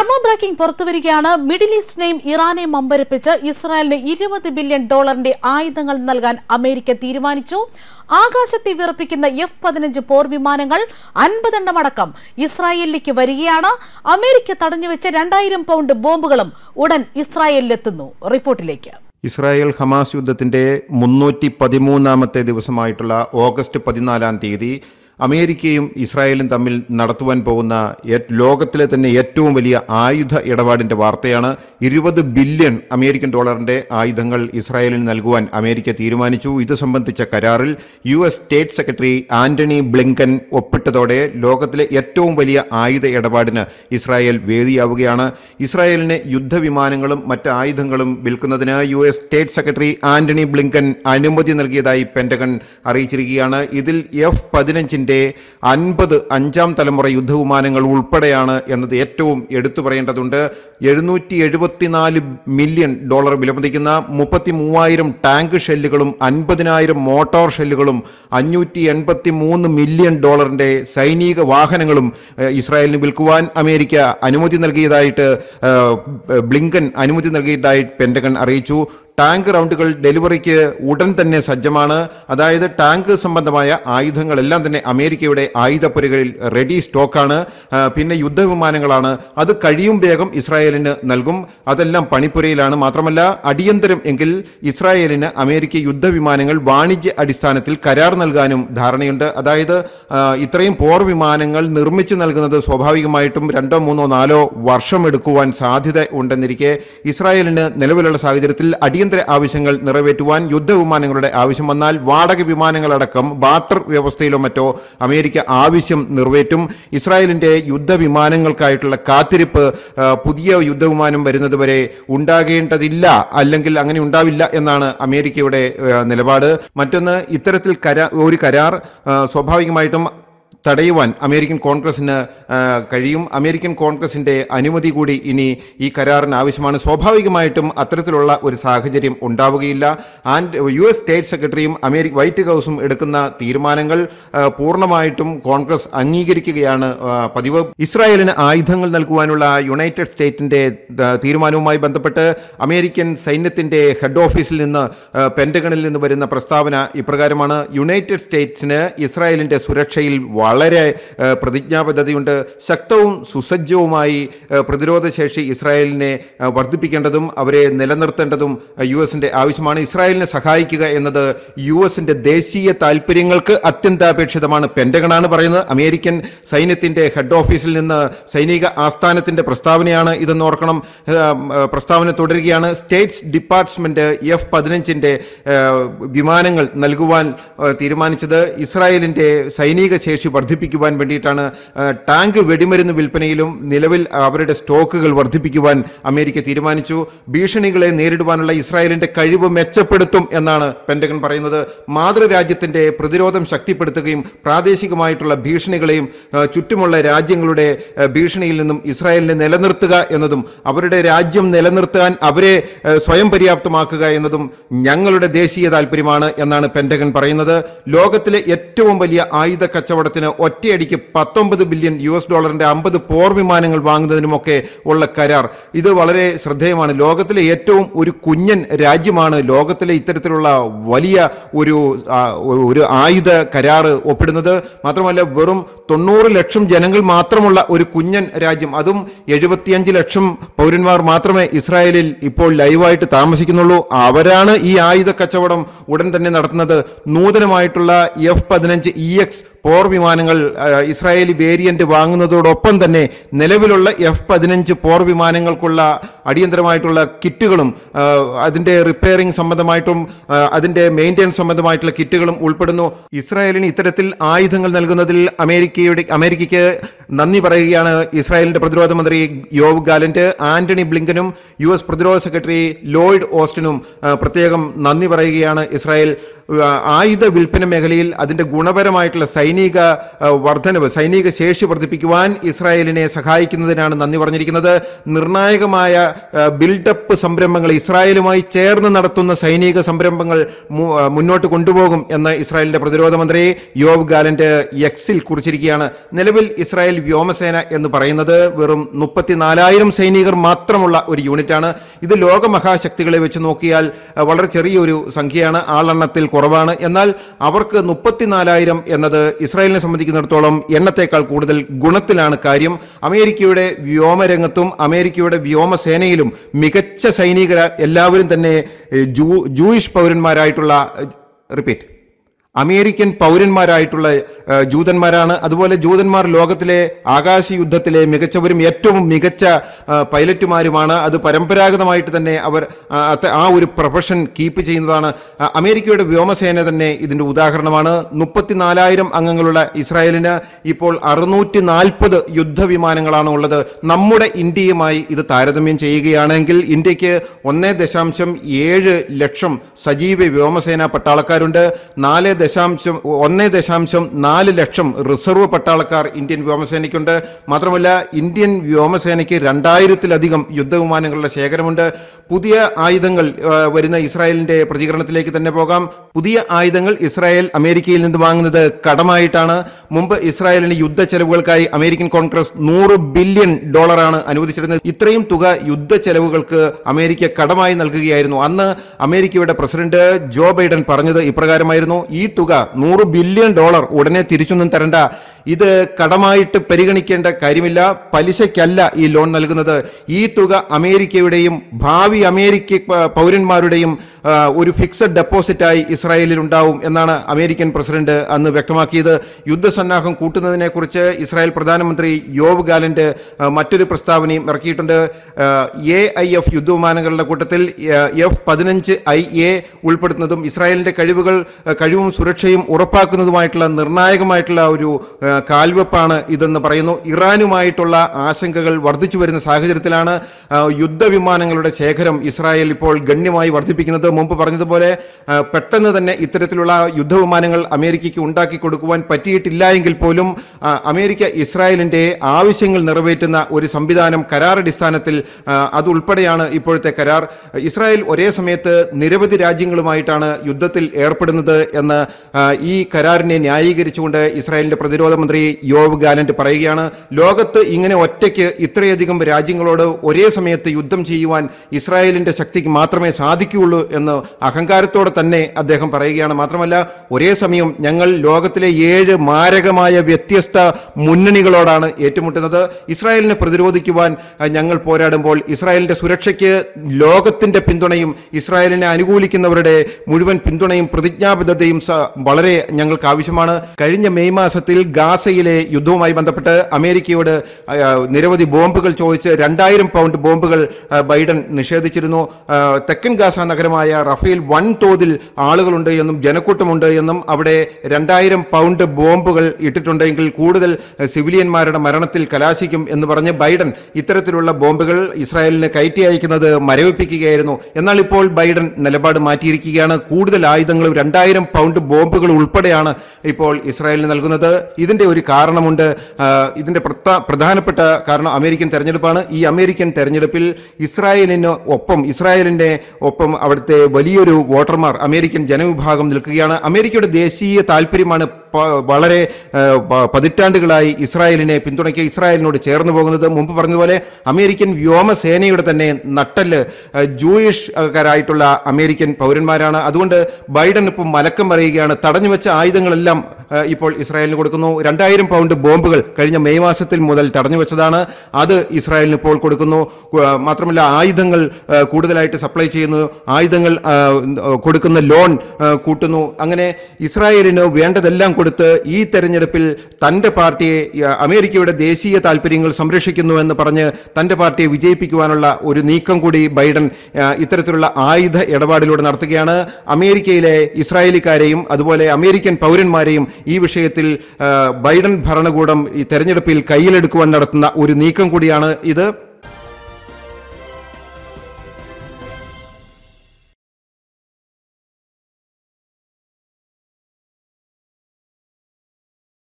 thermo breaking പുറത്തുവരികയാണ് middle ഈസ്റ്റിനെയും ഇറാനെയും അമ്പരപ്പിച്ച് ഇസ്രായേലിന് ഇരുപത് ബില്യൺ ഡോളറിന്റെ ആയുധങ്ങൾ നൽകാൻ അമേരിക്ക തീരുമാനിച്ചു ആകാശത്തെ വിറപ്പിക്കുന്ന എഫ് പതിനഞ്ച് പോർ വിമാനങ്ങൾ അൻപതെണ്ണം അടക്കം ഇസ്രായേലിലേക്ക് വരികയാണ് അമേരിക്ക തടഞ്ഞുവെച്ച രണ്ടായിരം പൗണ്ട് ബോംബുകളും ഉടൻ ഇസ്രായേലിലെത്തുന്നു റിപ്പോർട്ടിലേക്ക് ഇസ്രായേൽ ഹമാസ് യുദ്ധത്തിന്റെ മുന്നൂറ്റി പതിമൂന്നാമത്തെ ദിവസമായിട്ടുള്ള ഓഗസ്റ്റ് പതിനാലാം തീയതി അമേരിക്കയും ഇസ്രായേലും തമ്മിൽ നടത്തുവാൻ പോകുന്ന ലോകത്തിലെ തന്നെ ഏറ്റവും വലിയ ആയുധ ഇടപാടിൻ്റെ വാർത്തയാണ് ഇരുപത് ബില്യൺ അമേരിക്കൻ ഡോളറിൻ്റെ ആയുധങ്ങൾ ഇസ്രായേലിന് നൽകുവാൻ അമേരിക്ക തീരുമാനിച്ചു ഇത് സംബന്ധിച്ച കരാറിൽ U S state secretary Antony Blinken ഒപ്പിട്ടതോടെ ലോകത്തിലെ ഏറ്റവും വലിയ ആയുധ ഇടപാടിന് ഇസ്രായേൽ വേദിയാവുകയാണ് ഇസ്രായേലിന് യുദ്ധവിമാനങ്ങളും മറ്റ് ആയുധങ്ങളും വിൽക്കുന്നതിന് U S state secretary Antony Blinken അനുമതി നൽകിയതായി പെന്റഗൺ അറിയിച്ചിരിക്കുകയാണ് ഇതിൽ എഫ് പതിനഞ്ചിൻ്റെ ഇതിൻ്റെ അൻപത് അഞ്ചാം തലമുറ യുദ്ധവിമാനങ്ങൾ ഉൾപ്പെടെയാണ് എന്നത് ഏറ്റവും എടുത്തു പറയേണ്ടതുണ്ട് എഴുന്നൂറ്റി എഴുപത്തിനാല് മില്യൺ ഡോളർ വിലമതിക്കുന്ന മുപ്പത്തി മൂവായിരം ടാങ്ക് ഷെല്ലുകളും അൻപതിനായിരം മോട്ടോർ ഷെല്ലുകളും അഞ്ഞൂറ്റി എൺപത്തി മൂന്ന് മില്യൺ ഡോളറിൻ്റെ സൈനിക വാഹനങ്ങളും ഇസ്രായേലിന് വിൽക്കുവാൻ അമേരിക്ക അനുമതി നൽകിയതായിട്ട് ബ്ലിങ്കൻ അനുമതി നൽകിയതായി പെൻറ്റഗൺ അറിയിച്ചു ടാങ്ക് റൗണ്ടുകൾ ഡെലിവറിക്ക് ഉടൻ തന്നെ സജ്ജമാണ് അതായത് ടാങ്ക് സംബന്ധമായ ആയുധങ്ങളെല്ലാം തന്നെ അമേരിക്കയുടെ ആയുധപ്പുരകളിൽ റെഡി സ്റ്റോക്കാണ് പിന്നെ യുദ്ധവിമാനങ്ങളാണ് അത് കഴിയും വേഗം ഇസ്രായേലിന് നൽകും അതെല്ലാം പണിപ്പുരയിലാണ് മാത്രമല്ല അടിയന്തരം എങ്കിൽ ഇസ്രായേലിന് അമേരിക്ക യുദ്ധവിമാനങ്ങൾ വാണിജ്യ അടിസ്ഥാനത്തിൽ കരാർ നൽകാനും ധാരണയുണ്ട് അതായത് ഇത്രയും പോർ വിമാനങ്ങൾ നിർമ്മിച്ചു നൽകുന്നത് സ്വാഭാവികമായിട്ടും രണ്ടോ മൂന്നോ നാലോ വർഷം എടുക്കുവാൻ സാധ്യത ഉണ്ടെന്നിരിക്കെ ഇസ്രായേലിന് നിലവിലുള്ള സാഹചര്യത്തിൽ അടിയന്തര അടിയന്തര ആവശ്യങ്ങൾ നിറവേറ്റുവാൻ യുദ്ധവിമാനങ്ങളുടെ ആവശ്യം വന്നാൽ വാടക വിമാനങ്ങളടക്കം ബാർട്ടർ വ്യവസ്ഥയിലോ മറ്റോ അമേരിക്ക ആവശ്യം നിറവേറ്റും ഇസ്രായേലിന്റെ യുദ്ധവിമാനങ്ങൾക്കായിട്ടുള്ള കാത്തിരിപ്പ് പുതിയ യുദ്ധവിമാനം വരുന്നതുവരെ ഉണ്ടാകേണ്ടതില്ല അല്ലെങ്കിൽ അങ്ങനെ ഉണ്ടാവില്ല എന്നാണ് അമേരിക്കയുടെ നിലപാട് മറ്റൊന്ന് ഇത്തരത്തിൽ കരാ ഒരു കരാർ സ്വാഭാവികമായിട്ടും തടയുവാൻ അമേരിക്കൻ കോൺഗ്രസിന് കഴിയും അമേരിക്കൻ കോൺഗ്രസിൻ്റെ അനുമതി കൂടി ഇനി ഈ കരാറിന് ആവശ്യമാണ് സ്വാഭാവികമായിട്ടും അത്തരത്തിലുള്ള ഒരു സാഹചര്യം ഉണ്ടാവുകയില്ല ആൻഡ് യു എസ് സ്റ്റേറ്റ് സെക്രട്ടറിയും അമേരിക്ക വൈറ്റ് ഹൗസും എടുക്കുന്ന തീരുമാനങ്ങൾ പൂർണ്ണമായിട്ടും കോൺഗ്രസ് അംഗീകരിക്കുകയാണ് പതിവ് ഇസ്രായേലിന് ആയുധങ്ങൾ നൽകുവാനുള്ള യുണൈറ്റഡ് സ്റ്റേറ്റിൻ്റെ തീരുമാനവുമായി ബന്ധപ്പെട്ട് അമേരിക്കൻ സൈന്യത്തിൻ്റെ ഹെഡ് ഓഫീസിൽ നിന്ന് പെൻറ്റഗണിൽ നിന്ന് വരുന്ന പ്രസ്താവന ഇപ്രകാരമാണ് യുണൈറ്റഡ് സ്റ്റേറ്റ്സിന് ഇസ്രായേലിൻ്റെ സുരക്ഷയിൽ വളരെ പ്രതിജ്ഞാബദ്ധതയുണ്ട് ശക്തവും സുസജ്ജവുമായി പ്രതിരോധശേഷി ഇസ്രായേലിനെ വർദ്ധിപ്പിക്കേണ്ടതും അവരെ നിലനിർത്തേണ്ടതും യു എസിൻ്റെ ആവശ്യമാണ് ഇസ്രായേലിനെ സഹായിക്കുക എന്നത് യു എസിൻ്റെ ദേശീയ താൽപ്പര്യങ്ങൾക്ക് അത്യന്താപേക്ഷിതമാണ് പെൻറ്റഗണാണ് പറയുന്നത് അമേരിക്കൻ സൈന്യത്തിൻ്റെ ഹെഡ് ഓഫീസിൽ നിന്ന് സൈനിക ആസ്ഥാനത്തിൻ്റെ പ്രസ്താവനയാണ് ഇതെന്ന് ഓർക്കണം പ്രസ്താവന തുടരുകയാണ് സ്റ്റേറ്റ്സ് ഡിപ്പാർട്ട്മെൻറ്റ് എഫ് പതിനഞ്ചിൻ്റെ വിമാനങ്ങൾ നൽകുവാൻ തീരുമാനിച്ചത് ഇസ്രായേലിൻ്റെ സൈനിക ശേഷി വർദ്ധിപ്പിക്കുവാൻ വേണ്ടിയിട്ടാണ് ടാങ്ക് വെടിമരുന്ന് വിൽപ്പനയിലും നിലവിൽ അവരുടെ സ്റ്റോക്കുകൾ വർദ്ധിപ്പിക്കുവാൻ അമേരിക്ക തീരുമാനിച്ചു ഭീഷണികളെ നേരിടുവാനുള്ള ഇസ്രായേലിന്റെ കഴിവ് മെച്ചപ്പെടുത്തും എന്നാണ് പെൻറ്റഗൺ പറയുന്നത് മാതൃരാജ്യത്തിന്റെ പ്രതിരോധം ശക്തിപ്പെടുത്തുകയും പ്രാദേശികമായിട്ടുള്ള ഭീഷണികളെയും ചുറ്റുമുള്ള രാജ്യങ്ങളുടെ ഭീഷണിയിൽ നിന്നും ഇസ്രായേലിനെ നിലനിർത്തുക എന്നതും അവരുടെ രാജ്യം നിലനിർത്താൻ അവരെ സ്വയം പര്യാപ്തമാക്കുക എന്നതും ഞങ്ങളുടെ ദേശീയ താല്പര്യമാണ് എന്നാണ് പെൻറ്റഗൺ പറയുന്നത് ലോകത്തിലെ ഏറ്റവും വലിയ ആയുധ കച്ചവടത്തിന് ഒറ്റയടിക്ക് പത്തൊമ്പത് ബില്യൺ യു എസ് ഡോളറിന്റെ അമ്പത് പോർ വിമാനങ്ങൾ വാങ്ങുന്നതിനുമൊക്കെ ഉള്ള കരാർ ഇത് വളരെ ശ്രദ്ധേയമാണ് ലോകത്തിലെ ഏറ്റവും ഒരു കുഞ്ഞൻ രാജ്യമാണ് ലോകത്തിലെ ഇത്തരത്തിലുള്ള വലിയ ഒരു ഒരു ആയുധ കരാറ് ഒപ്പിടുന്നത് മാത്രമല്ല വെറും തൊണ്ണൂറ് ലക്ഷം ജനങ്ങൾ മാത്രമുള്ള ഒരു കുഞ്ഞൻ രാജ്യം അതും എഴുപത്തിയഞ്ച് ലക്ഷം പൗരന്മാർ മാത്രമേ ഇസ്രായേലിൽ ഇപ്പോൾ ലൈവായിട്ട് താമസിക്കുന്നുള്ളൂ അവരാണ് ഈ ആയുധ കച്ചവടം ഉടൻ തന്നെ നടത്തുന്നത് നൂതനമായിട്ടുള്ള എഫ് പതിനഞ്ച് ഇ എക്സ് പോർ വിമാനങ്ങൾ ഇസ്രായേലി വേരിയന്റ് വാങ്ങുന്നതോടൊപ്പം തന്നെ നിലവിലുള്ള എഫ് പതിനഞ്ച് പോർ വിമാനങ്ങൾക്കുള്ള അടിയന്തരമായിട്ടുള്ള കിറ്റുകളും അതിൻ്റെ റിപ്പയറിംഗ് സംബന്ധമായിട്ടും അതിൻ്റെ മെയിൻ്റെനൻസ് സംബന്ധമായിട്ടുള്ള കിറ്റുകളും ഉൾപ്പെടുന്നു ഇസ്രായേലിന് ഇത്തരത്തിൽ ആയുധങ്ങൾ നൽകുന്നതിൽ അമേരിക്കയുടെ അമേരിക്കയ്ക്ക് നന്ദി പറയുകയാണ് ഇസ്രായേലിൻ്റെ പ്രതിരോധ മന്ത്രി യോവ് ഗാലന്റ് ആന്റണി ബ്ലിങ്കനും യു എസ് പ്രതിരോധ സെക്രട്ടറി ലോയിഡ് ഓസ്റ്റിനും പ്രത്യേകം നന്ദി പറയുകയാണ് ഇസ്രായേൽ ആയുധ വിൽപ്പന മേഖലയിൽ അതിൻ്റെ ഗുണപരമായിട്ടുള്ള സൈനിക വർധനവ് സൈനിക ശേഷി വർദ്ധിപ്പിക്കുവാൻ ഇസ്രായേലിനെ സഹായിക്കുന്നതിനാണ് നന്ദി പറഞ്ഞിരിക്കുന്നത് നിർണായകമായ ബിൽഡപ്പ് സംരംഭങ്ങൾ ഇസ്രായേലുമായി ചേർന്ന് നടത്തുന്ന സൈനിക സംരംഭങ്ങൾ മുന്നോട്ട് കൊണ്ടുപോകും എന്ന് ഇസ്രായേലിന്റെ പ്രതിരോധ മന്ത്രി യോവ് ഗാലന്റ് എക്സിൽ കുറിച്ചിരിക്കുകയാണ് നിലവിൽ ഇസ്രായേൽ വ്യോമസേന എന്ന് പറയുന്നത് വെറും മുപ്പത്തിനാലായിരം സൈനികർ മാത്രമുള്ള ഒരു യൂണിറ്റാണ് ഇത് ലോകമഹാശക്തികളെ വെച്ച് നോക്കിയാൽ വളരെ ചെറിയൊരു സംഖ്യയാണ് ആളെണ്ണത്തിൽ കുറവാണ് എന്നാൽ അവർക്ക് മുപ്പത്തിനാലായിരം എന്നത് ഇസ്രായേലിനെ സംബന്ധിക്കുന്നിടത്തോളം എണ്ണത്തേക്കാൾ കൂടുതൽ ഗുണത്തിലാണ് കാര്യം അമേരിക്കയുടെ വ്യോമരംഗത്തും അമേരിക്കയുടെ വ്യോമസേനയിലും മികച്ച സൈനികർ എല്ലാവരും തന്നെ ജൂ ജൂയിഷ് പൗരന്മാരായിട്ടുള്ള റിപ്പീറ്റ് അമേരിക്കൻ പൗരന്മാരായിട്ടുള്ള ജൂതന്മാരാണ് അതുപോലെ ജൂതന്മാർ ലോകത്തിലെ ആകാശ യുദ്ധത്തിലെ മികച്ചവരും ഏറ്റവും മികച്ച പൈലറ്റുമാരുമാണ് അത് പരമ്പരാഗതമായിട്ട് തന്നെ അവർ ആ ഒരു പ്രൊഫഷൻ കീപ്പ് ചെയ്യുന്നതാണ് അമേരിക്കയുടെ വ്യോമസേന തന്നെ ഇതിൻ്റെ ഉദാഹരണമാണ് മുപ്പത്തിനാലായിരം അംഗങ്ങളുള്ള ഇസ്രായേലിന് ഇപ്പോൾ അറുന്നൂറ്റി നാൽപ്പത് യുദ്ധവിമാനങ്ങളാണ് ഉള്ളത് നമ്മുടെ ഇന്ത്യയുമായി ഇത് താരതമ്യം ചെയ്യുകയാണെങ്കിൽ ഇന്ത്യക്ക് ഒന്നേ ദശാംശം ഏഴ് ലക്ഷം സജീവ വ്യോമസേന പട്ടാളക്കാരുണ്ട് നാല് ദശാംശം ഒന്നേ ദശാംശം നാല് നാല് ലക്ഷം റിസർവ് പട്ടാളക്കാർ ഇന്ത്യൻ വ്യോമസേനയ്ക്കുണ്ട് മാത്രമല്ല ഇന്ത്യൻ വ്യോമസേനയ്ക്ക് രണ്ടായിരത്തിലധികം യുദ്ധവിമാനങ്ങളുടെ ശേഖരമുണ്ട് പുതിയ ആയുധങ്ങൾ വരുന്ന ഇസ്രായേലിന്റെ പ്രതികരണത്തിലേക്ക് തന്നെ പോകാം പുതിയ ആയുധങ്ങൾ ഇസ്രായേൽ അമേരിക്കയിൽ നിന്ന് വാങ്ങുന്നത് കടമായിട്ടാണ് മുമ്പ് ഇസ്രായേലിന് യുദ്ധ ചെലവുകൾക്കായി അമേരിക്കൻ കോൺഗ്രസ് നൂറ് ബില്യൺ ഡോളറാണ് അനുവദിച്ചിരുന്നത് ഇത്രയും തുക യുദ്ധ ചെലവുകൾക്ക് അമേരിക്ക കടമായി നൽകുകയായിരുന്നു അന്ന് അമേരിക്കയുടെ പ്രസിഡന്റ് ജോ ബൈഡൻ പറഞ്ഞത് ഇപ്രകാരമായിരുന്നു ഈ തുക നൂറ് ബില്യൺ ഡോളർ ഉടനെ തിരിച്ചൊന്നും തരണ്ട ഇത് കടമായിട്ട് പരിഗണിക്കേണ്ട കാര്യമില്ല പലിശയ്ക്കല്ല ഈ ലോൺ നൽകുന്നത് ഈ തുക അമേരിക്കയുടെയും ഭാവി അമേരിക്ക പൗരന്മാരുടെയും ഒരു ഫിക്സഡ് ഡെപ്പോസിറ്റായി ഇസ്രായേലിൽ ഉണ്ടാവും എന്നാണ് അമേരിക്കൻ പ്രസിഡന്റ് അന്ന് വ്യക്തമാക്കിയത് യുദ്ധസന്നാഹം കൂട്ടുന്നതിനെക്കുറിച്ച് ഇസ്രായേൽ പ്രധാനമന്ത്രി യോവ് ഗാലന്റ് മറ്റൊരു പ്രസ്താവനയും ഇറക്കിയിട്ടുണ്ട് എ ഐ എഫ് യുദ്ധവിമാനങ്ങളുടെ കൂട്ടത്തിൽ എഫ് പതിനഞ്ച് ഐ എ ഉൾപ്പെടുന്നതും ഇസ്രായേലിന്റെ കഴിവുകൾ കഴിവും സുരക്ഷയും ഉറപ്പാക്കുന്നതുമായിട്ടുള്ള നിർണായകമായിട്ടുള്ള ഒരു കാൽവെപ്പാണ് ഇതെന്ന് പറയുന്നു ഇറാനുമായിട്ടുള്ള ആശങ്കകൾ വർദ്ധിച്ചു വരുന്ന സാഹചര്യത്തിലാണ് യുദ്ധവിമാനങ്ങളുടെ ശേഖരം ഇസ്രായേൽ ഇപ്പോൾ ഗണ്യമായി വർദ്ധിപ്പിക്കുന്നത് മുമ്പ് പറഞ്ഞതുപോലെ പെട്ടെന്ന് തന്നെ ഇത്തരത്തിലുള്ള യുദ്ധവിമാനങ്ങൾ അമേരിക്കയ്ക്ക് ഉണ്ടാക്കി കൊടുക്കുവാൻ പറ്റിയിട്ടില്ല എങ്കിൽ പോലും അമേരിക്ക ഇസ്രായേലിൻ്റെ ആവശ്യങ്ങൾ നിറവേറ്റുന്ന ഒരു സംവിധാനം കരാറടിസ്ഥാനത്തിൽ അതുൾപ്പെടെയാണ് ഇപ്പോഴത്തെ കരാർ ഇസ്രായേൽ ഒരേ സമയത്ത് നിരവധി രാജ്യങ്ങളുമായിട്ടാണ് യുദ്ധത്തിൽ ഏർപ്പെടുന്നത് എന്ന് ഈ കരാറിനെ ന്യായീകരിച്ചുകൊണ്ട് ഇസ്രായേലിൻ്റെ പ്രതിരോധ വിദേശകാര്യമന്ത്രി യോവ് ഗാലന്റ് പറയുകയാണ് ലോകത്ത് ഇങ്ങനെ ഒറ്റയ്ക്ക് ഇത്രയധികം രാജ്യങ്ങളോട് ഒരേ സമയത്ത് യുദ്ധം ചെയ്യുവാൻ ഇസ്രായേലിന്റെ ശക്തിക്ക് മാത്രമേ സാധിക്കുകയുള്ളൂ എന്ന് അഹങ്കാരത്തോടെ തന്നെ അദ്ദേഹം പറയുകയാണ് മാത്രമല്ല ഒരേ സമയം ഞങ്ങൾ ലോകത്തിലെ ഏഴ് മാരകമായ വ്യത്യസ്ത മുന്നണികളോടാണ് ഏറ്റുമുട്ടുന്നത് ഇസ്രായേലിനെ പ്രതിരോധിക്കുവാൻ ഞങ്ങൾ പോരാടുമ്പോൾ ഇസ്രായേലിന്റെ സുരക്ഷയ്ക്ക് ലോകത്തിന്റെ പിന്തുണയും ഇസ്രായേലിനെ അനുകൂലിക്കുന്നവരുടെ മുഴുവൻ പിന്തുണയും പ്രതിജ്ഞാബദ്ധതയും വളരെ ഞങ്ങൾക്ക് ആവശ്യമാണ് കഴിഞ്ഞ മെയ് മാസത്തിൽ ഗാ ഗാസയിലെ യുദ്ധവുമായി ബന്ധപ്പെട്ട് അമേരിക്കയോട് നിരവധി ബോംബുകൾ ചോദിച്ച് രണ്ടായിരം പൗണ്ട് ബോംബുകൾ ബൈഡൻ നിഷേധിച്ചിരുന്നു തെക്കൻ ഗാസ നഗരമായ റഫേൽ വൻതോതിൽ ആളുകളുണ്ട് എന്നും ജനക്കൂട്ടമുണ്ട് എന്നും അവിടെ രണ്ടായിരം പൗണ്ട് ബോംബുകൾ ഇട്ടിട്ടുണ്ടെങ്കിൽ കൂടുതൽ സിവിലിയന്മാരുടെ മരണത്തിൽ കലാശിക്കും എന്ന് പറഞ്ഞ് ബൈഡൻ ഇത്തരത്തിലുള്ള ബോംബുകൾ ഇസ്രായേലിന് കയറ്റി അയക്കുന്നത് മരവിപ്പിക്കുകയായിരുന്നു എന്നാൽ ഇപ്പോൾ ബൈഡൻ നിലപാട് മാറ്റിയിരിക്കുകയാണ് കൂടുതൽ ആയുധങ്ങളും രണ്ടായിരം പൗണ്ട് ബോംബുകൾ ഉൾപ്പെടെയാണ് ഇപ്പോൾ ഇസ്രായേലിന് നൽകുന്നത് ഇതിന്റെ ഇതിൻ്റെ ഒരു കാരണമുണ്ട് ഇതിൻ്റെ പ്രധാനപ്പെട്ട കാരണം അമേരിക്കൻ തെരഞ്ഞെടുപ്പാണ് ഈ അമേരിക്കൻ തെരഞ്ഞെടുപ്പിൽ ഇസ്രായേലിന് ഒപ്പം ഇസ്രായേലിൻ്റെ ഒപ്പം അവിടുത്തെ വലിയൊരു വോട്ടർമാർ അമേരിക്കൻ ജനവിഭാഗം നിൽക്കുകയാണ് അമേരിക്കയുടെ ദേശീയ താല്പര്യമാണ് വളരെ പതിറ്റാണ്ടുകളായി ഇസ്രായേലിനെ പിന്തുണയ്ക്കുക ഇസ്രായേലിനോട് ചേർന്ന് പോകുന്നത് മുമ്പ് പറഞ്ഞതുപോലെ അമേരിക്കൻ വ്യോമസേനയുടെ തന്നെ നട്ടല് ജൂയിഷ്കാരായിട്ടുള്ള അമേരിക്കൻ പൗരന്മാരാണ് അതുകൊണ്ട് ബൈഡൻ ഇപ്പം മലക്കം പറയുകയാണ് തടഞ്ഞു വെച്ച ആയുധങ്ങളെല്ലാം ഇപ്പോൾ ഇസ്രായേലിന് കൊടുക്കുന്നു രണ്ടായിരം പൗണ്ട് ബോംബുകൾ കഴിഞ്ഞ മെയ് മാസത്തിൽ മുതൽ തടഞ്ഞു വെച്ചതാണ് അത് ഇസ്രായേലിന് ഇപ്പോൾ കൊടുക്കുന്നു മാത്രമല്ല ആയുധങ്ങൾ കൂടുതലായിട്ട് സപ്ലൈ ചെയ്യുന്നു ആയുധങ്ങൾ കൊടുക്കുന്ന ലോൺ കൂട്ടുന്നു അങ്ങനെ ഇസ്രായേലിന് വേണ്ടതെല്ലാം കൊടുത്ത് ഈ തെരഞ്ഞെടുപ്പിൽ തൻ്റെ പാർട്ടിയെ അമേരിക്കയുടെ ദേശീയ താല്പര്യങ്ങൾ സംരക്ഷിക്കുന്നുവെന്ന് പറഞ്ഞ് തൻ്റെ പാർട്ടിയെ വിജയിപ്പിക്കുവാനുള്ള ഒരു നീക്കം കൂടി ബൈഡൻ ഇത്തരത്തിലുള്ള ആയുധ ഇടപാടിലൂടെ നടത്തുകയാണ് അമേരിക്കയിലെ ഇസ്രായേലിക്കാരെയും അതുപോലെ അമേരിക്കൻ പൗരന്മാരെയും ഈ വിഷയത്തിൽ ബൈഡൻ ഭരണകൂടം ഈ തെരഞ്ഞെടുപ്പിൽ കയ്യിലെടുക്കുവാൻ നടത്തുന്ന ഒരു നീക്കം കൂടിയാണ് ഇത്